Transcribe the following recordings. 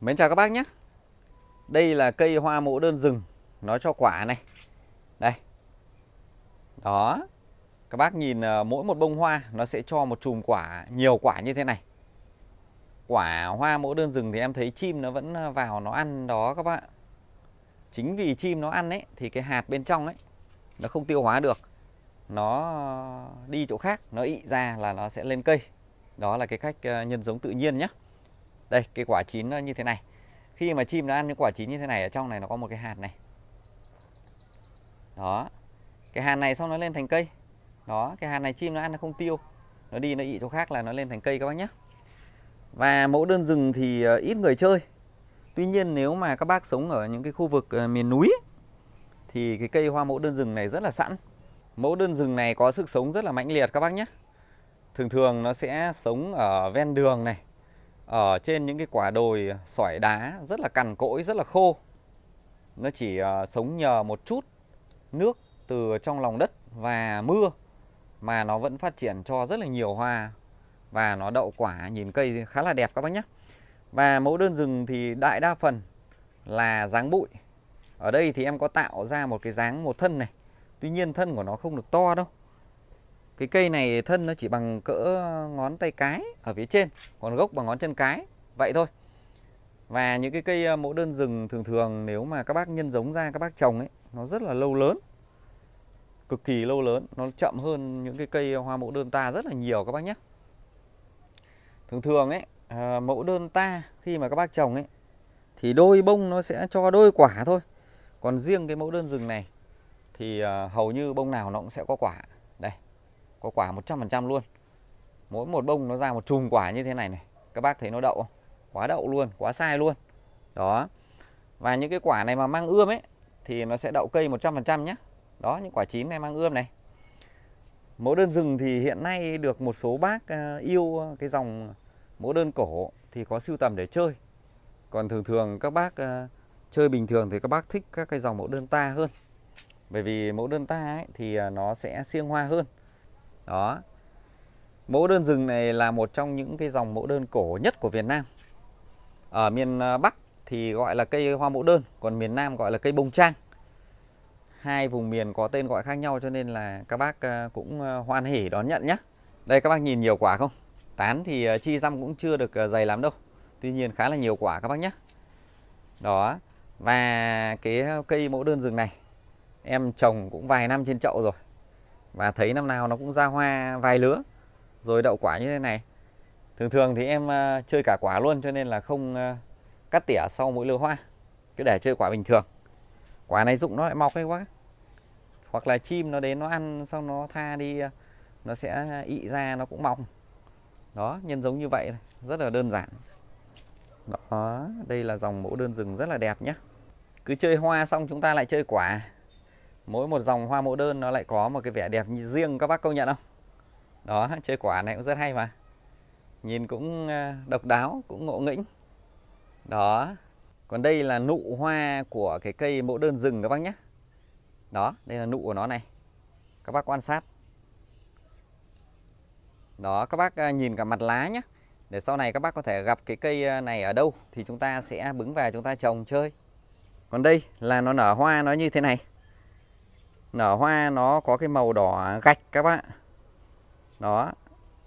Mến chào các bác nhé Đây là cây hoa mẫu đơn rừng Nó cho quả này Đây Đó Các bác nhìn ờ, mỗi một bông hoa Nó sẽ cho một chùm quả Nhiều quả như thế này Quả hoa mẫu đơn rừng thì em thấy chim nó vẫn ờ, vào nó ăn đó các bạn Chính vì chim nó ăn ấy Thì cái hạt bên trong ấy Nó không tiêu hóa được Nó đi chỗ khác Nó ị ra là nó sẽ lên cây Đó là cái cách ờ, nhân giống tự nhiên nhé đây cái quả chín nó như thế này khi mà chim nó ăn những quả chín như thế này ở trong này nó có một cái hạt này đó cái hạt này xong nó lên thành cây đó cái hạt này chim nó ăn nó không tiêu nó đi nó ị chỗ khác là nó lên thành cây các bác nhé và mẫu đơn rừng thì ờ, ít người chơi tuy nhiên nếu mà các bác sống ở những cái khu vực ờ, miền núi thì cái cây hoa mẫu đơn rừng này rất là sẵn mẫu đơn rừng này có sức sống rất là mãnh liệt các bác nhé thường thường nó sẽ sống ở ven đường này ở trên những cái quả đồi sỏi đá rất là cằn cỗi, rất là khô. Nó chỉ ờ, sống nhờ một chút nước từ trong lòng đất và mưa mà nó vẫn phát triển cho rất là nhiều hoa và nó đậu quả nhìn cây khá là đẹp các bác nhé. Và mẫu đơn rừng thì đại đa phần là dáng bụi. Ở đây thì em có tạo ra một cái dáng một thân này. Tuy nhiên thân của nó không được to đâu. Cái cây này thân nó chỉ bằng cỡ ngón tay cái ở phía trên, còn gốc bằng ngón chân cái, vậy thôi. Và những cái cây ờ, mẫu đơn rừng thường thường nếu mà các bác nhân giống ra các bác trồng ấy, nó rất là lâu lớn. Cực kỳ lâu lớn, nó chậm hơn những cái cây hoa mẫu đơn ta rất là nhiều các bác nhé. Thường thường ấy, ờ, mẫu đơn ta khi mà các bác trồng ấy thì đôi bông nó sẽ cho đôi quả thôi. Còn riêng cái mẫu đơn rừng này thì ờ, hầu như bông nào nó cũng sẽ có quả có quả 100% luôn mỗi một bông nó ra một chùm quả như thế này này các bác thấy nó đậu không? quá đậu luôn quá sai luôn đó và những cái quả này mà mang ươm ấy thì nó sẽ đậu cây 100% nhé đó những quả chín này mang ươm này mẫu đơn rừng thì hiện nay được một số bác ờ, yêu cái dòng mẫu đơn cổ thì có sưu tầm để chơi còn thường thường các bác ờ, chơi bình thường thì các bác thích các cái dòng mẫu đơn ta hơn bởi vì mẫu đơn ta ấy, thì ờ, nó sẽ siêng hoa hơn đó mẫu đơn rừng này là một trong những cái dòng mẫu đơn cổ nhất của Việt Nam ở miền à, Bắc thì gọi là cây hoa mẫu đơn còn miền Nam gọi là cây bông trang hai vùng miền có tên gọi khác nhau cho nên là các bác à, cũng à, hoan hỉ đón nhận nhé đây các bác nhìn nhiều quả không tán thì chi răm cũng chưa được dày lắm đâu tuy nhiên khá là nhiều quả các bác nhé đó và cái cây mẫu đơn rừng này em trồng cũng vài năm trên chậu rồi và thấy năm nào nó cũng ra hoa vài lứa rồi đậu quả như thế này thường thường thì em ờ, chơi cả quả luôn cho nên là không ờ, cắt tỉa sau mỗi lứa hoa cứ để chơi quả bình thường quả này dụng nó lại mọc hay quá hoặc là chim nó đến nó ăn xong nó tha đi ờ, nó sẽ ị ra nó cũng mọc đó nhân giống như vậy rất là đơn giản đó đây là dòng mẫu đơn rừng rất là đẹp nhé cứ chơi hoa xong chúng ta lại chơi quả mỗi một dòng hoa mẫu đơn nó lại có một cái vẻ đẹp riêng các bác công nhận không đó chơi quả này cũng rất hay mà nhìn cũng à, độc đáo cũng ngộ nghĩnh đó còn đây là nụ hoa của cái cây mẫu đơn rừng các bác nhé đó đây là nụ của nó này các bác quan sát đó các bác à, nhìn cả mặt lá nhé để sau này các bác có thể gặp cái cây à, này ở đâu thì chúng ta sẽ bứng về chúng ta trồng chơi còn đây là nó nở hoa nó như thế này nở hoa nó có cái màu đỏ gạch các bạn đó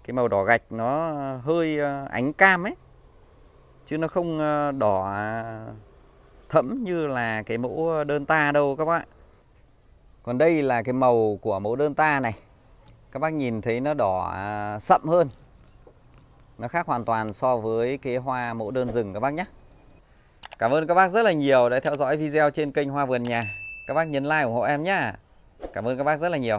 cái màu đỏ gạch nó hơi ờ, ánh cam ấy chứ nó không ờ, đỏ thẫm như là cái mẫu đơn ta đâu các bạn còn đây là cái màu của mẫu đơn ta này các bác nhìn thấy nó đỏ ờ, sậm hơn nó khác hoàn toàn so với cái hoa mẫu đơn rừng các bác nhé Cảm ơn các bác rất là nhiều đã theo dõi video trên kênh Hoa Vườn Nhà các bác nhấn like ủng hộ em nhé Cảm ơn các bác rất là nhiều.